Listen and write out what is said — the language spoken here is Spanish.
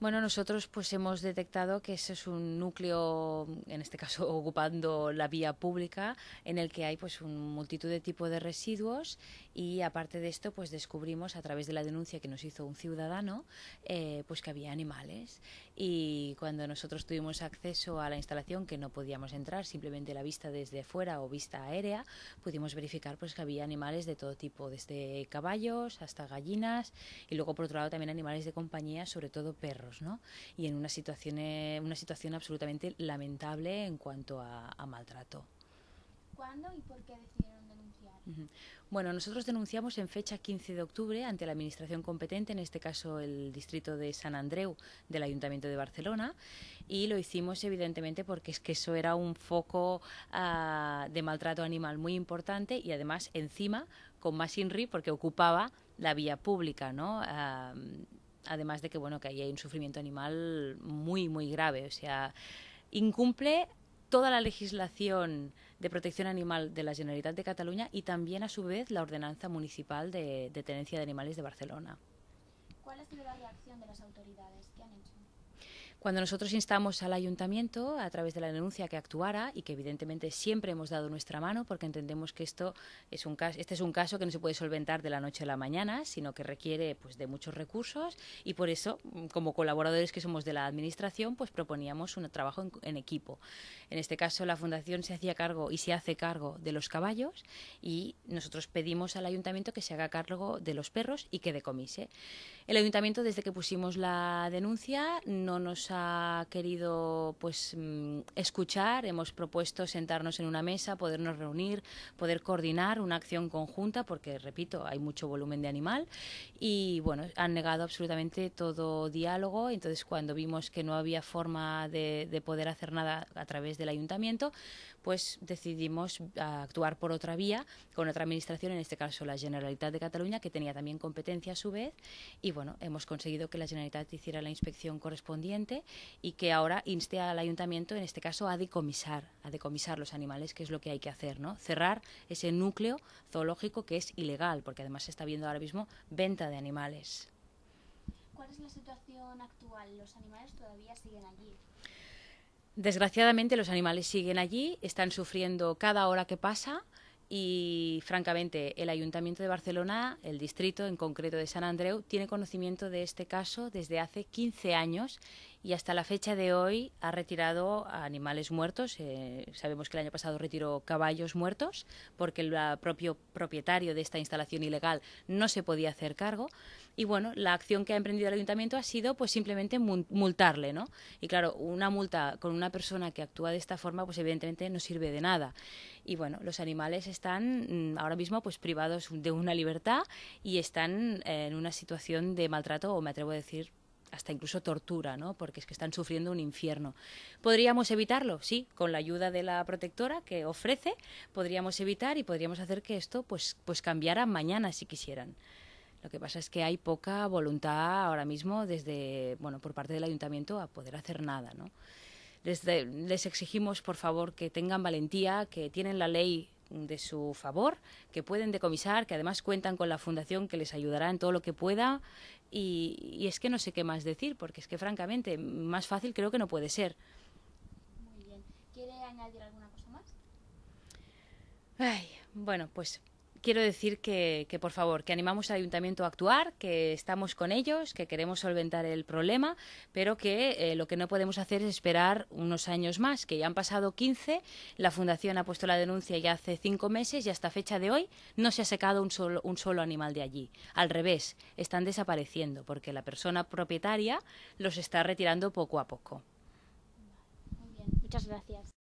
Bueno, nosotros pues hemos detectado que ese es un núcleo, en este caso ocupando la vía pública, en el que hay pues un multitud de tipos de residuos y aparte de esto pues descubrimos a través de la denuncia que nos hizo un ciudadano eh, pues que había animales y cuando nosotros tuvimos acceso a la instalación que no podíamos entrar simplemente la vista desde fuera o vista aérea pudimos verificar pues que había animales de todo tipo desde caballos hasta gallinas y luego por otro lado también animales de compañía sobre todo perros y en una situación, una situación absolutamente lamentable en cuanto a, maltrato. ¿Cuándo y por qué decidieron denunciar? Bueno, nosotros denunciamos en fecha 15 de octubre ante la Administración competente, en este caso el distrito de San Andreu del Ayuntamiento de Barcelona, y lo hicimos evidentemente porque es que eso era un foco ah, de maltrato animal muy importante y además encima con más INRI porque ocupaba la vía pública, ¿no? Ah, además de que bueno que ahí hay un sufrimiento animal muy muy grave o sea incumple toda la legislación de protección animal de la Generalitat de Cataluña y también a su vez la ordenanza municipal de, tenencia de animales de Barcelona. ¿Cuál ha sido la reacción de las autoridades? que han hecho? Cuando nosotros instamos al ayuntamiento a través de la denuncia que actuara y que evidentemente siempre hemos dado nuestra mano porque entendemos que esto es un caso, este es un caso que no se puede solventar de la noche a la mañana, sino que requiere pues de muchos recursos y por eso como colaboradores que somos de la administración pues proponíamos un trabajo en, en equipo. En este caso la fundación se hacía cargo y se hace cargo de los caballos y nosotros pedimos al ayuntamiento que se haga cargo de los perros y que decomise. El ayuntamiento desde que pusimos la denuncia no nos ha querido pues mm, escuchar, hemos propuesto sentarnos en una mesa, podernos reunir, poder coordinar una acción conjunta, porque repito, hay mucho volumen de animal, y bueno, han negado absolutamente todo diálogo. Entonces, cuando vimos que no había forma de, de poder hacer nada a través del ayuntamiento, pues decidimos actuar por otra vía, con otra administración, en este caso la Generalitat de Cataluña, que tenía también competencia a su vez, y bueno, hemos conseguido que la Generalitat hiciera la inspección correspondiente y que ahora inste al ayuntamiento, en este caso, a decomisar, a decomisar los animales, que es lo que hay que hacer, ¿no? Cerrar ese núcleo zoológico que es ilegal, porque además se está viendo ahora mismo venta de animales. ¿Cuál es la situación actual? ¿Los animales todavía siguen allí? Desgraciadamente los animales siguen allí, están sufriendo cada hora que pasa y francamente el Ayuntamiento de Barcelona, el distrito en concreto de San Andreu, tiene conocimiento de este caso desde hace 15 años y hasta la fecha de hoy ha retirado animales muertos. Eh, sabemos que el año pasado retiró caballos muertos porque el propio propietario de esta instalación ilegal no se podía hacer cargo. Y bueno, la acción que ha emprendido el ayuntamiento ha sido pues simplemente multarle, ¿no? Y claro, una multa con una persona que actúa de esta forma pues evidentemente no sirve de nada y bueno, los animales están mm, ahora mismo pues privados de una libertad y están en una situación de maltrato o me atrevo a decir hasta incluso tortura, ¿no? Porque es que están sufriendo un infierno. ¿Podríamos evitarlo? Sí, con la ayuda de la protectora que ofrece, podríamos evitar y podríamos hacer que esto pues pues cambiara mañana si quisieran. Lo que pasa es que hay poca voluntad ahora mismo desde, bueno, por parte del ayuntamiento a poder hacer nada, ¿no? Les, les exigimos, por favor, que tengan valentía, que tienen la ley de su favor, que pueden decomisar, que además cuentan con la fundación que les ayudará en todo lo que pueda. Y, es que no sé qué más decir, porque es que francamente, más fácil creo que no puede ser. Muy bien. ¿Quiere añadir alguna cosa más? Ay, bueno, pues quiero decir que, por favor, que animamos al ayuntamiento a actuar, que estamos con ellos, que queremos solventar el problema, pero que eh, lo que no podemos hacer es esperar unos años más, que ya han pasado 15, la Fundación ha puesto la denuncia ya hace cinco meses y hasta fecha de hoy no se ha secado un solo, un solo animal de allí. Al revés, están desapareciendo porque la persona propietaria los está retirando poco a poco. Muy bien, muchas gracias.